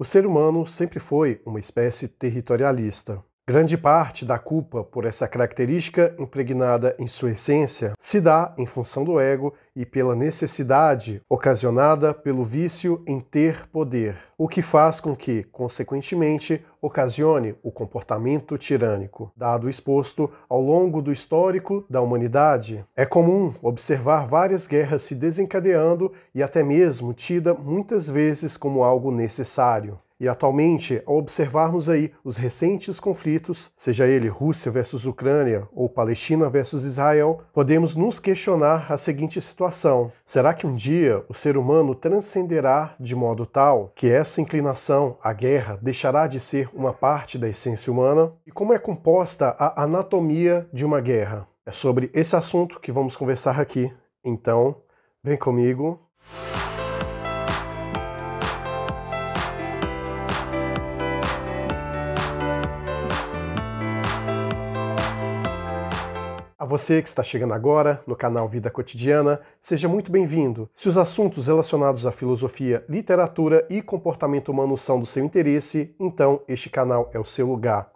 O ser humano sempre foi uma espécie territorialista. Grande parte da culpa por essa característica impregnada em sua essência se dá em função do ego e pela necessidade ocasionada pelo vício em ter poder, o que faz com que, consequentemente, ocasione o comportamento tirânico, dado exposto ao longo do histórico da humanidade. É comum observar várias guerras se desencadeando e até mesmo tida muitas vezes como algo necessário. E atualmente, ao observarmos aí os recentes conflitos, seja ele Rússia versus Ucrânia ou Palestina versus Israel, podemos nos questionar a seguinte situação: será que um dia o ser humano transcenderá de modo tal que essa inclinação à guerra deixará de ser uma parte da essência humana? E como é composta a anatomia de uma guerra? É sobre esse assunto que vamos conversar aqui. Então, vem comigo. A você que está chegando agora no canal Vida Cotidiana, seja muito bem-vindo. Se os assuntos relacionados à filosofia, literatura e comportamento humano são do seu interesse, então este canal é o seu lugar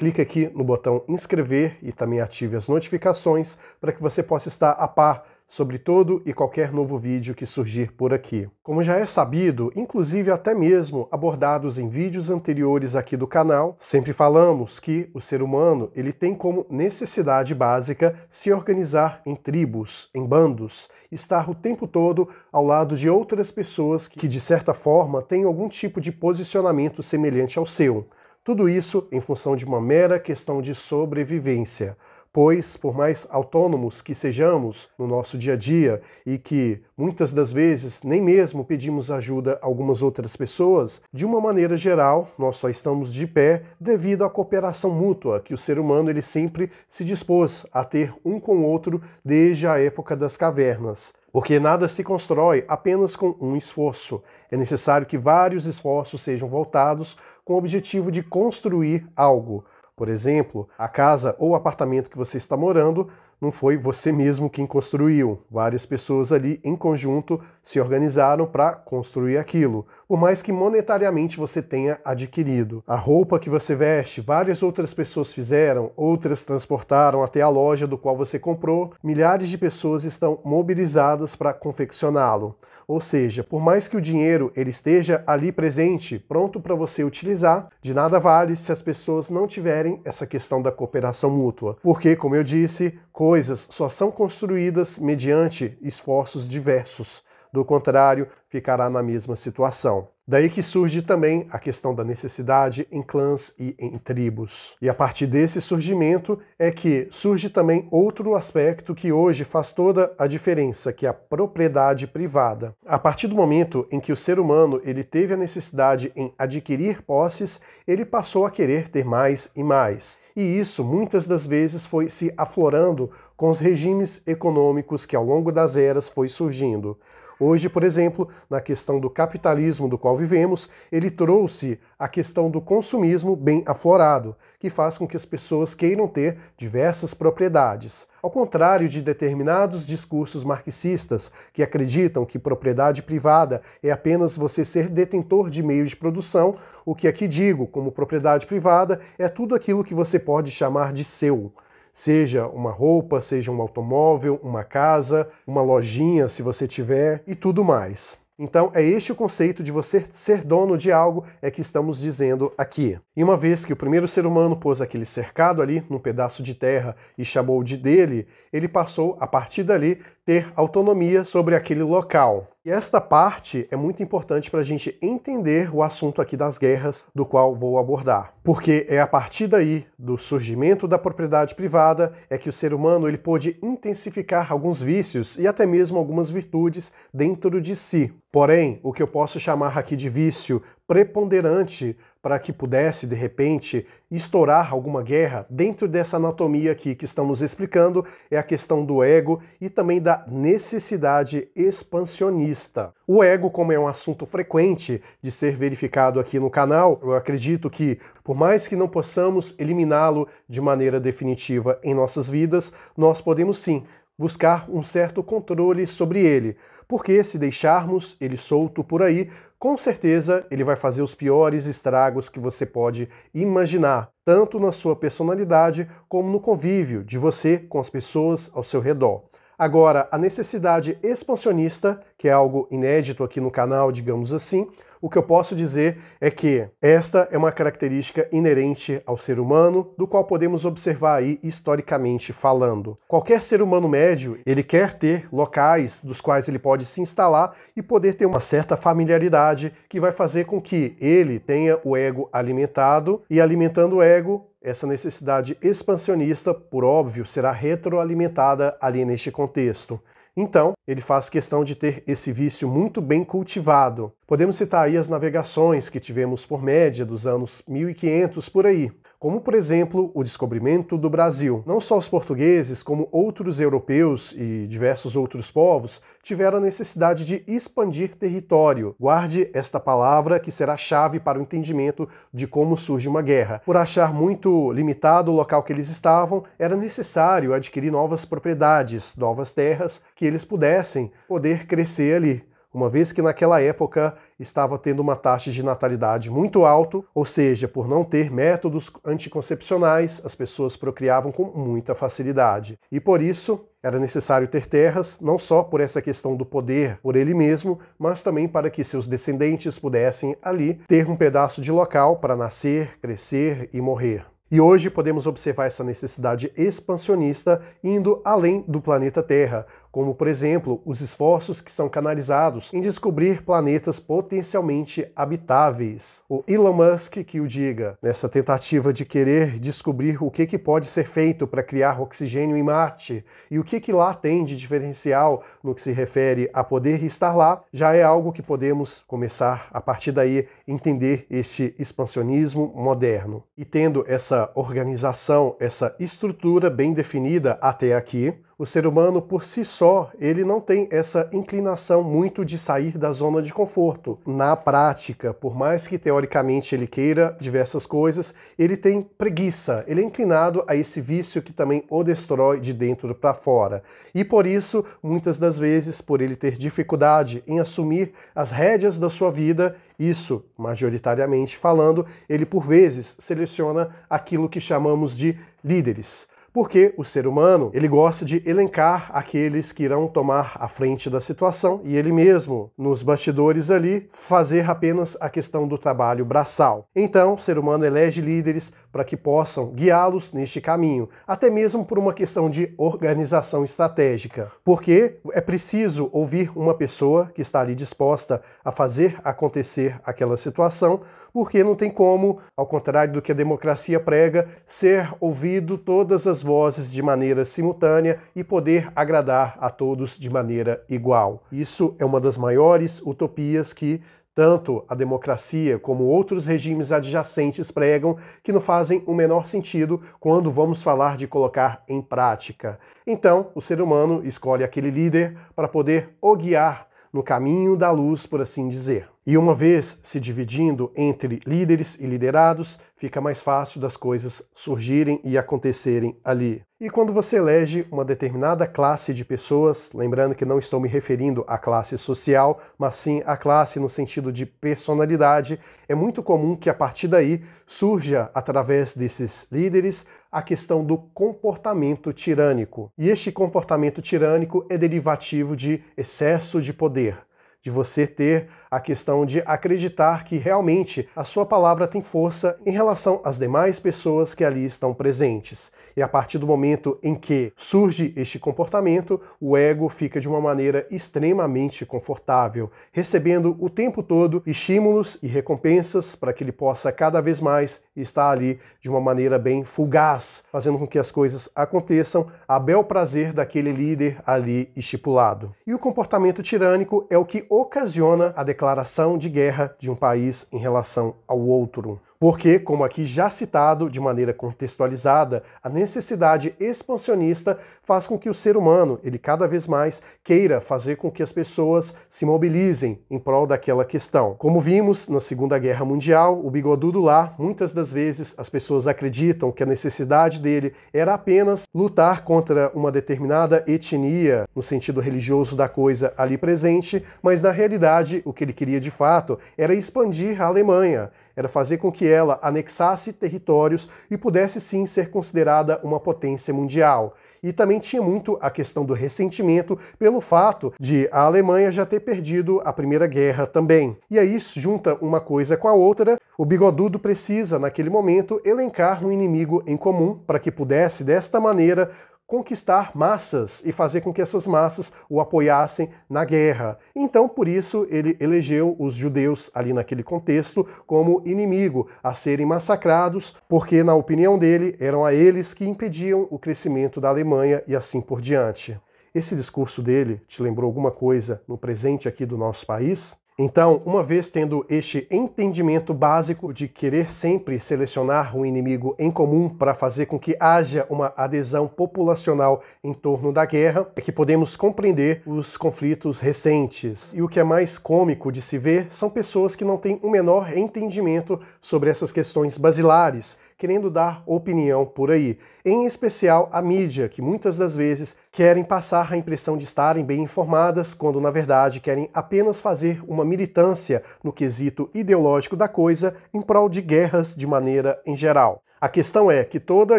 clique aqui no botão inscrever e também ative as notificações para que você possa estar a par sobre todo e qualquer novo vídeo que surgir por aqui. Como já é sabido, inclusive até mesmo abordados em vídeos anteriores aqui do canal, sempre falamos que o ser humano ele tem como necessidade básica se organizar em tribos, em bandos, estar o tempo todo ao lado de outras pessoas que de certa forma têm algum tipo de posicionamento semelhante ao seu. Tudo isso em função de uma mera questão de sobrevivência, pois, por mais autônomos que sejamos no nosso dia a dia e que muitas das vezes nem mesmo pedimos ajuda a algumas outras pessoas, de uma maneira geral, nós só estamos de pé devido à cooperação mútua que o ser humano ele sempre se dispôs a ter um com o outro desde a época das cavernas. Porque nada se constrói apenas com um esforço. É necessário que vários esforços sejam voltados com o objetivo de construir algo. Por exemplo, a casa ou apartamento que você está morando não foi você mesmo quem construiu. Várias pessoas ali em conjunto se organizaram para construir aquilo, por mais que monetariamente você tenha adquirido. A roupa que você veste, várias outras pessoas fizeram, outras transportaram até a loja do qual você comprou. Milhares de pessoas estão mobilizadas para confeccioná-lo. Ou seja, por mais que o dinheiro ele esteja ali presente, pronto para você utilizar, de nada vale se as pessoas não tiverem essa questão da cooperação mútua, porque, como eu disse, coisas só são construídas mediante esforços diversos do contrário, ficará na mesma situação. Daí que surge também a questão da necessidade em clãs e em tribos. E a partir desse surgimento é que surge também outro aspecto que hoje faz toda a diferença, que é a propriedade privada. A partir do momento em que o ser humano ele teve a necessidade em adquirir posses, ele passou a querer ter mais e mais. E isso muitas das vezes foi se aflorando com os regimes econômicos que ao longo das eras foi surgindo. Hoje, por exemplo, na questão do capitalismo do qual vivemos, ele trouxe a questão do consumismo bem aflorado, que faz com que as pessoas queiram ter diversas propriedades. Ao contrário de determinados discursos marxistas que acreditam que propriedade privada é apenas você ser detentor de meio de produção, o que aqui digo como propriedade privada é tudo aquilo que você pode chamar de seu seja uma roupa, seja um automóvel, uma casa, uma lojinha, se você tiver, e tudo mais. Então, é este o conceito de você ser dono de algo é que estamos dizendo aqui. E uma vez que o primeiro ser humano pôs aquele cercado ali num pedaço de terra e chamou de dele, ele passou a partir dali ter autonomia sobre aquele local. E esta parte é muito importante para a gente entender o assunto aqui das guerras, do qual vou abordar. Porque é a partir daí, do surgimento da propriedade privada, é que o ser humano ele pôde intensificar alguns vícios e até mesmo algumas virtudes dentro de si. Porém, o que eu posso chamar aqui de vício preponderante para que pudesse, de repente, estourar alguma guerra dentro dessa anatomia aqui que estamos explicando, é a questão do ego e também da necessidade expansionista. O ego, como é um assunto frequente de ser verificado aqui no canal, eu acredito que, por mais que não possamos eliminá-lo de maneira definitiva em nossas vidas, nós podemos sim buscar um certo controle sobre ele, porque se deixarmos ele solto por aí, com certeza ele vai fazer os piores estragos que você pode imaginar, tanto na sua personalidade como no convívio de você com as pessoas ao seu redor. Agora, a necessidade expansionista, que é algo inédito aqui no canal, digamos assim, o que eu posso dizer é que esta é uma característica inerente ao ser humano, do qual podemos observar aí historicamente falando. Qualquer ser humano médio, ele quer ter locais dos quais ele pode se instalar e poder ter uma certa familiaridade que vai fazer com que ele tenha o ego alimentado e alimentando o ego, essa necessidade expansionista, por óbvio, será retroalimentada ali neste contexto. Então, ele faz questão de ter esse vício muito bem cultivado. Podemos citar aí as navegações que tivemos por média dos anos 1500 por aí como por exemplo o descobrimento do Brasil. Não só os portugueses, como outros europeus e diversos outros povos tiveram a necessidade de expandir território. Guarde esta palavra que será chave para o entendimento de como surge uma guerra. Por achar muito limitado o local que eles estavam, era necessário adquirir novas propriedades, novas terras que eles pudessem poder crescer ali uma vez que naquela época estava tendo uma taxa de natalidade muito alta, ou seja, por não ter métodos anticoncepcionais, as pessoas procriavam com muita facilidade. E por isso, era necessário ter terras, não só por essa questão do poder por ele mesmo, mas também para que seus descendentes pudessem ali ter um pedaço de local para nascer, crescer e morrer. E hoje podemos observar essa necessidade expansionista indo além do planeta Terra, como, por exemplo, os esforços que são canalizados em descobrir planetas potencialmente habitáveis. O Elon Musk que o diga, nessa tentativa de querer descobrir o que, que pode ser feito para criar oxigênio em Marte e o que, que lá tem de diferencial no que se refere a poder estar lá, já é algo que podemos começar a partir daí entender este expansionismo moderno. E tendo essa organização, essa estrutura bem definida até aqui, o ser humano por si só, ele não tem essa inclinação muito de sair da zona de conforto. Na prática, por mais que teoricamente ele queira diversas coisas, ele tem preguiça, ele é inclinado a esse vício que também o destrói de dentro para fora. E por isso, muitas das vezes, por ele ter dificuldade em assumir as rédeas da sua vida, isso, majoritariamente falando, ele por vezes seleciona aquilo que chamamos de líderes. Porque o ser humano, ele gosta de elencar aqueles que irão tomar a frente da situação e ele mesmo, nos bastidores ali, fazer apenas a questão do trabalho braçal. Então, o ser humano elege líderes para que possam guiá-los neste caminho, até mesmo por uma questão de organização estratégica. Porque é preciso ouvir uma pessoa que está ali disposta a fazer acontecer aquela situação, porque não tem como, ao contrário do que a democracia prega, ser ouvido todas as vozes de maneira simultânea e poder agradar a todos de maneira igual. Isso é uma das maiores utopias que tanto a democracia como outros regimes adjacentes pregam que não fazem o menor sentido quando vamos falar de colocar em prática. Então, o ser humano escolhe aquele líder para poder o guiar no caminho da luz, por assim dizer. E uma vez se dividindo entre líderes e liderados, fica mais fácil das coisas surgirem e acontecerem ali. E quando você elege uma determinada classe de pessoas, lembrando que não estou me referindo à classe social, mas sim à classe no sentido de personalidade, é muito comum que a partir daí surja, através desses líderes, a questão do comportamento tirânico. E este comportamento tirânico é derivativo de excesso de poder de você ter a questão de acreditar que realmente a sua palavra tem força em relação às demais pessoas que ali estão presentes. E a partir do momento em que surge este comportamento, o ego fica de uma maneira extremamente confortável, recebendo o tempo todo estímulos e recompensas para que ele possa cada vez mais estar ali de uma maneira bem fugaz, fazendo com que as coisas aconteçam a bel prazer daquele líder ali estipulado. E o comportamento tirânico é o que ocasiona a declaração de guerra de um país em relação ao outro. Porque, como aqui já citado de maneira contextualizada, a necessidade expansionista faz com que o ser humano, ele cada vez mais queira fazer com que as pessoas se mobilizem em prol daquela questão. Como vimos na Segunda Guerra Mundial, o bigodudo lá, muitas das vezes as pessoas acreditam que a necessidade dele era apenas lutar contra uma determinada etnia, no sentido religioso da coisa ali presente, mas na realidade o que ele queria de fato era expandir a Alemanha, era fazer com que ela anexasse territórios e pudesse sim ser considerada uma potência mundial. E também tinha muito a questão do ressentimento pelo fato de a Alemanha já ter perdido a Primeira Guerra também. E aí junta uma coisa com a outra, o bigodudo precisa, naquele momento, elencar um inimigo em comum para que pudesse, desta maneira, conquistar massas e fazer com que essas massas o apoiassem na guerra. Então, por isso, ele elegeu os judeus ali naquele contexto como inimigo a serem massacrados, porque, na opinião dele, eram a eles que impediam o crescimento da Alemanha e assim por diante. Esse discurso dele te lembrou alguma coisa no presente aqui do nosso país? Então, uma vez tendo este entendimento básico de querer sempre selecionar um inimigo em comum para fazer com que haja uma adesão populacional em torno da guerra, é que podemos compreender os conflitos recentes. E o que é mais cômico de se ver são pessoas que não têm o um menor entendimento sobre essas questões basilares, querendo dar opinião por aí. Em especial a mídia, que muitas das vezes querem passar a impressão de estarem bem informadas, quando na verdade querem apenas fazer uma militância no quesito ideológico da coisa em prol de guerras de maneira em geral. A questão é que toda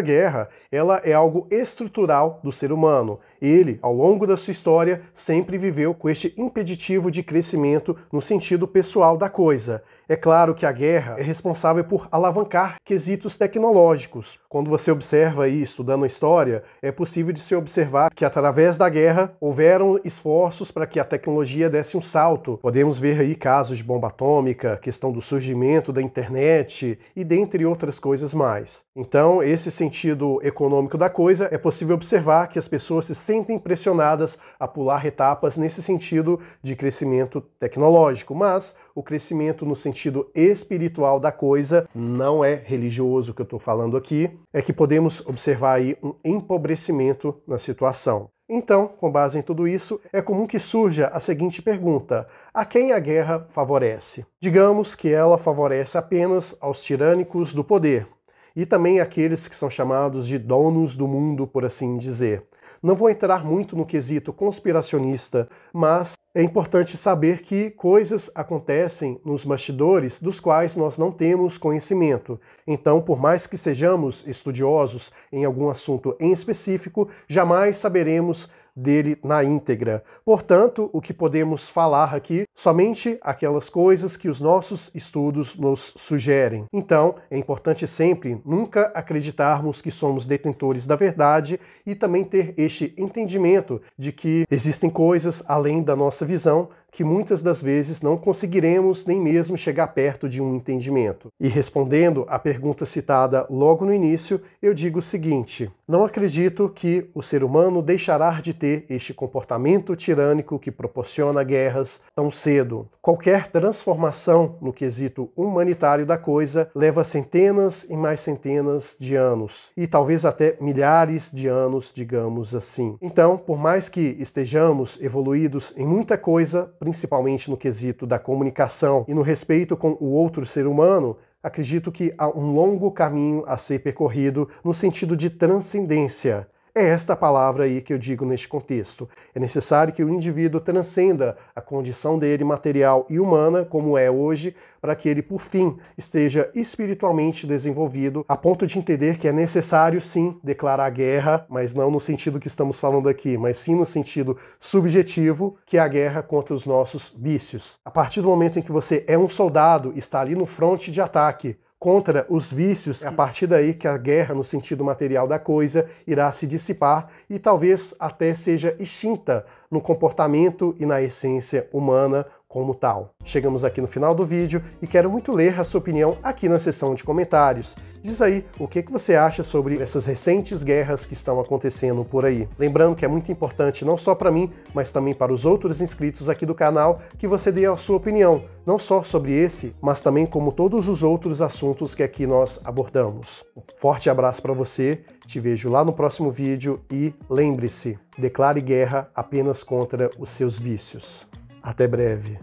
guerra, ela é algo estrutural do ser humano. Ele, ao longo da sua história, sempre viveu com este impeditivo de crescimento no sentido pessoal da coisa. É claro que a guerra é responsável por alavancar quesitos tecnológicos. Quando você observa e estudando a história, é possível de se observar que através da guerra houveram esforços para que a tecnologia desse um salto. Podemos ver aí casos de bomba atômica, questão do surgimento da internet e dentre outras coisas mais. Então, esse sentido econômico da coisa, é possível observar que as pessoas se sentem pressionadas a pular etapas nesse sentido de crescimento tecnológico, mas o crescimento no sentido espiritual da coisa não é religioso que eu estou falando aqui, é que podemos observar aí um empobrecimento na situação. Então, com base em tudo isso, é comum que surja a seguinte pergunta: a quem a guerra favorece? Digamos que ela favorece apenas aos tirânicos do poder e também aqueles que são chamados de donos do mundo, por assim dizer. Não vou entrar muito no quesito conspiracionista, mas é importante saber que coisas acontecem nos bastidores dos quais nós não temos conhecimento. Então, por mais que sejamos estudiosos em algum assunto em específico, jamais saberemos dele na íntegra. Portanto, o que podemos falar aqui, somente aquelas coisas que os nossos estudos nos sugerem. Então, é importante sempre nunca acreditarmos que somos detentores da verdade e também ter este entendimento de que existem coisas além da nossa visão que muitas das vezes não conseguiremos nem mesmo chegar perto de um entendimento. E respondendo à pergunta citada logo no início, eu digo o seguinte: não acredito que o ser humano deixará de ter este comportamento tirânico que proporciona guerras tão cedo. Qualquer transformação no quesito humanitário da coisa leva centenas e mais centenas de anos, e talvez até milhares de anos, digamos assim. Então, por mais que estejamos evoluídos em muita coisa, principalmente no quesito da comunicação e no respeito com o outro ser humano, acredito que há um longo caminho a ser percorrido no sentido de transcendência é esta palavra aí que eu digo neste contexto. É necessário que o indivíduo transcenda a condição dele material e humana, como é hoje, para que ele, por fim, esteja espiritualmente desenvolvido, a ponto de entender que é necessário, sim, declarar guerra, mas não no sentido que estamos falando aqui, mas sim no sentido subjetivo, que é a guerra contra os nossos vícios. A partir do momento em que você é um soldado, está ali no fronte de ataque, contra os vícios. É a partir daí que a guerra, no sentido material da coisa, irá se dissipar e talvez até seja extinta no comportamento e na essência humana, como tal. Chegamos aqui no final do vídeo e quero muito ler a sua opinião aqui na seção de comentários. Diz aí o que, que você acha sobre essas recentes guerras que estão acontecendo por aí. Lembrando que é muito importante não só para mim, mas também para os outros inscritos aqui do canal que você dê a sua opinião, não só sobre esse, mas também como todos os outros assuntos que aqui nós abordamos. Um forte abraço para você, te vejo lá no próximo vídeo e lembre-se, declare guerra apenas contra os seus vícios. Até breve.